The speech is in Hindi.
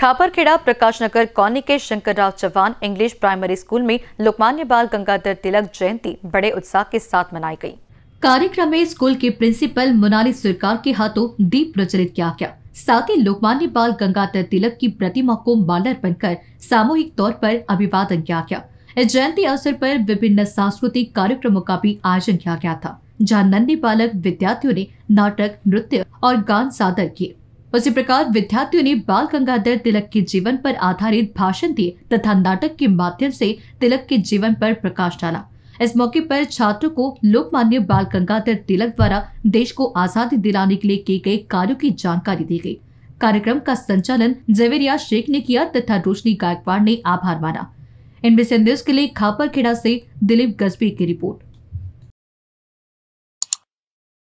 खापरखेड़ा नगर कॉनी के Shankarrao Chauhan English primary school में लोकमान्य बाल गंगाधर तिलक जयंती बड़े उत्साह के साथ मनाई गई कार्यक्रम में स्कूल के प्रिंसिपल मोनाली सरकार के हाथों दीप प्रज्वलित किया गया साथ ही लोकमान्य बाल गंगाधर तिलक की प्रतिमा को माल्यार्पण कर सामूहिक तौर पर अभिवादन किया गया इस जयंती अवसर पर विभिन्न सांस्कृतिक कार्यक्रमों का भी आयोजन किया गया था जहाँ नन्हे बालक विद्यार्थियों ने नाटक नृत्य और गान सादर किए उसी प्रकार विद्यार्थियों ने बाल गंगाधर तिलक के जीवन पर आधारित भाषण दिए तथा नाटक के माध्यम से तिलक के जीवन पर प्रकाश डाला इस मौके पर छात्रों को लोकमान्य बाल गंगाधर तिलक द्वारा देश को आजादी दिलाने के लिए किए गए कार्यो की जानकारी दी गई कार्यक्रम का संचालन जवेरिया शेख ने किया तथा रोशनी गायकवाड़ ने आभार माना इनमें से न्यूज के लिए खापर खेड़ा से दिलीप गजबी की रिपोर्ट